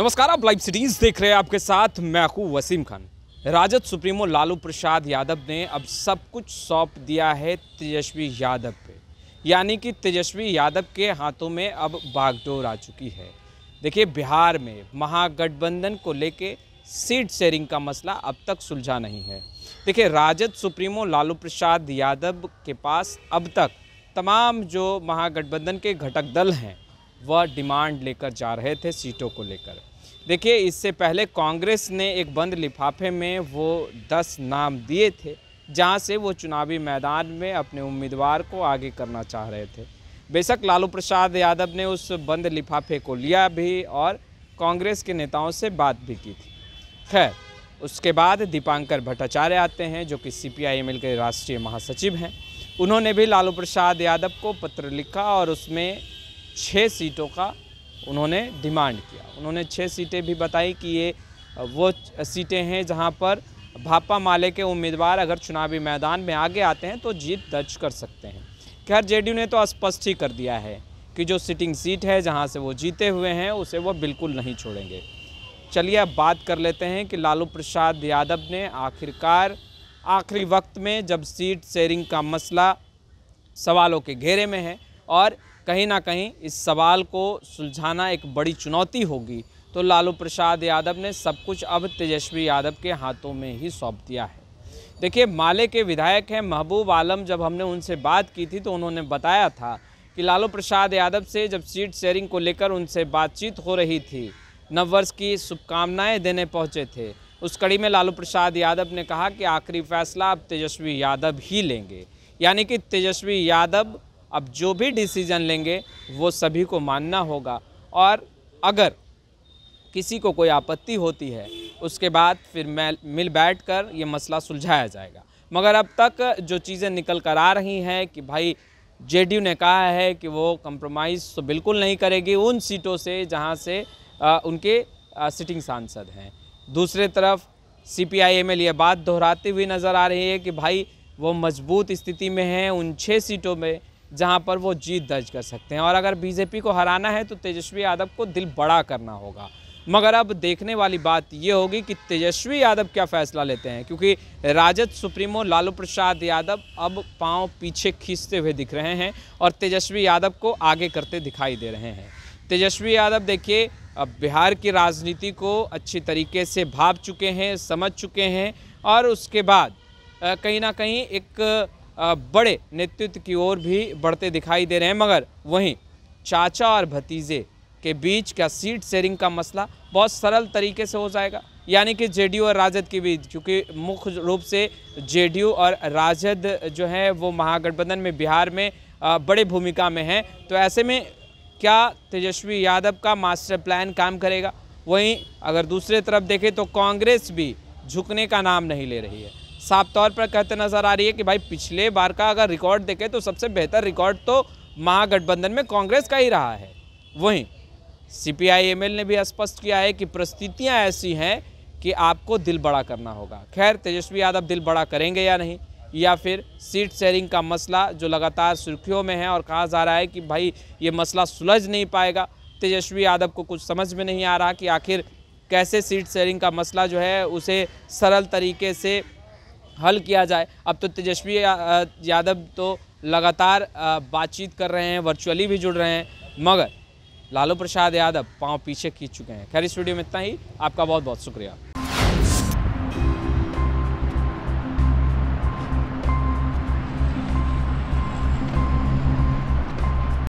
नमस्कार आप live cities देख रहे हैं आपके साथ मैं हूँ वसीम खान राजद सुप्रीमो लालू प्रसाद यादव ने अब सब कुछ सौंप दिया है तेजस्वी यादव पे यानी कि तेजस्वी यादव के हाथों में अब बागडोर आ चुकी है देखिए बिहार में महागठबंधन को लेके सीट शेयरिंग का मसला अब तक सुलझा नहीं है देखिए राजद सुप्रीमो लालू प्रसाद यादव के पास अब तक तमाम जो महागठबंधन के घटक दल हैं वह डिमांड लेकर जा रहे थे सीटों को लेकर देखिए इससे पहले कांग्रेस ने एक बंद लिफाफे में वो दस नाम दिए थे जहां से वो चुनावी मैदान में अपने उम्मीदवार को आगे करना चाह रहे थे बेशक लालू प्रसाद यादव ने उस बंद लिफाफे को लिया भी और कांग्रेस के नेताओं से बात भी की थी खैर उसके बाद दीपांकर भट्टाचार्य आते हैं जो कि सी पी के राष्ट्रीय महासचिव हैं उन्होंने भी लालू प्रसाद यादव को पत्र लिखा और उसमें छः सीटों का उन्होंने डिमांड किया उन्होंने छः सीटें भी बताई कि ये वो सीटें हैं जहां पर भापा माले के उम्मीदवार अगर चुनावी मैदान में आगे आते हैं तो जीत दर्ज कर सकते हैं खैर जेडीयू ने तो स्पष्ट ही कर दिया है कि जो सिटिंग सीट है जहां से वो जीते हुए हैं उसे वो बिल्कुल नहीं छोड़ेंगे चलिए अब बात कर लेते हैं कि लालू प्रसाद यादव ने आखिरकार आखिरी वक्त में जब सीट शेयरिंग का मसला सवालों के घेरे में है और कहीं ना कहीं इस सवाल को सुलझाना एक बड़ी चुनौती होगी तो लालू प्रसाद यादव ने सब कुछ अब तेजस्वी यादव के हाथों में ही सौंप दिया है देखिए माले के विधायक हैं महबूब आलम जब हमने उनसे बात की थी तो उन्होंने बताया था कि लालू प्रसाद यादव से जब सीट शेयरिंग को लेकर उनसे बातचीत हो रही थी नववर्ष की शुभकामनाएँ देने पहुँचे थे उस कड़ी में लालू प्रसाद यादव ने कहा कि आखिरी फैसला अब तेजस्वी यादव ही लेंगे यानी कि तेजस्वी यादव अब जो भी डिसीज़न लेंगे वो सभी को मानना होगा और अगर किसी को कोई आपत्ति होती है उसके बाद फिर मिल बैठ कर ये मसला सुलझाया जाएगा मगर अब तक जो चीज़ें निकल कर आ रही हैं कि भाई जेडीयू ने कहा है कि वो कंप्रोमाइज़ तो बिल्कुल नहीं करेगी उन सीटों से जहां से आ, उनके आ, सिटिंग सांसद हैं दूसरे तरफ C P I M L ये बात दोहराती हुई नज़र आ रही है कि भाई वो मजबूत स्थिति में हैं उन छः सीटों में जहां पर वो जीत दर्ज कर सकते हैं और अगर बीजेपी को हराना है तो तेजस्वी यादव को दिल बड़ा करना होगा मगर अब देखने वाली बात ये होगी कि तेजस्वी यादव क्या फैसला लेते हैं क्योंकि राजद सुप्रीमो लालू प्रसाद यादव अब पांव पीछे खींचते हुए दिख रहे हैं और तेजस्वी यादव को आगे करते दिखाई दे रहे हैं तेजस्वी यादव देखिए अब बिहार की राजनीति को अच्छी तरीके से भाप चुके हैं समझ चुके हैं और उसके बाद कहीं ना कहीं एक बड़े नेतृत्व की ओर भी बढ़ते दिखाई दे रहे हैं मगर वहीं चाचा और भतीजे के बीच का सीट शेयरिंग का मसला बहुत सरल तरीके से हो जाएगा यानी कि जेडीयू और राजद के बीच क्योंकि मुख्य रूप से जेडीयू और राजद जो है वो महागठबंधन में बिहार में बड़े भूमिका में हैं तो ऐसे में क्या तेजस्वी यादव का मास्टर प्लान काम करेगा वहीं अगर दूसरे तरफ देखें तो कांग्रेस भी झुकने का नाम नहीं ले रही है साफ तौर पर कहते नज़र आ रही है कि भाई पिछले बार का अगर रिकॉर्ड देखें तो सबसे बेहतर रिकॉर्ड तो महागठबंधन में कांग्रेस का ही रहा है वहीं सीपीआईएमएल ने भी स्पष्ट किया है कि परिस्थितियाँ ऐसी हैं कि आपको दिल बड़ा करना होगा खैर तेजस्वी यादव दिल बड़ा करेंगे या नहीं या फिर सीट शेयरिंग का मसला जो लगातार सुर्खियों में है और कहा जा रहा है कि भाई ये मसला सुलझ नहीं पाएगा तेजस्वी यादव को कुछ समझ में नहीं आ रहा कि आखिर कैसे सीट शेयरिंग का मसला जो है उसे सरल तरीके से हल किया जाए अब तो तेजस्वी यादव तो लगातार बातचीत कर रहे हैं वर्चुअली भी जुड़ रहे हैं मगर लालू प्रसाद यादव पाँव पीछे खींच चुके हैं खैर इस वीडियो में इतना ही आपका बहुत बहुत शुक्रिया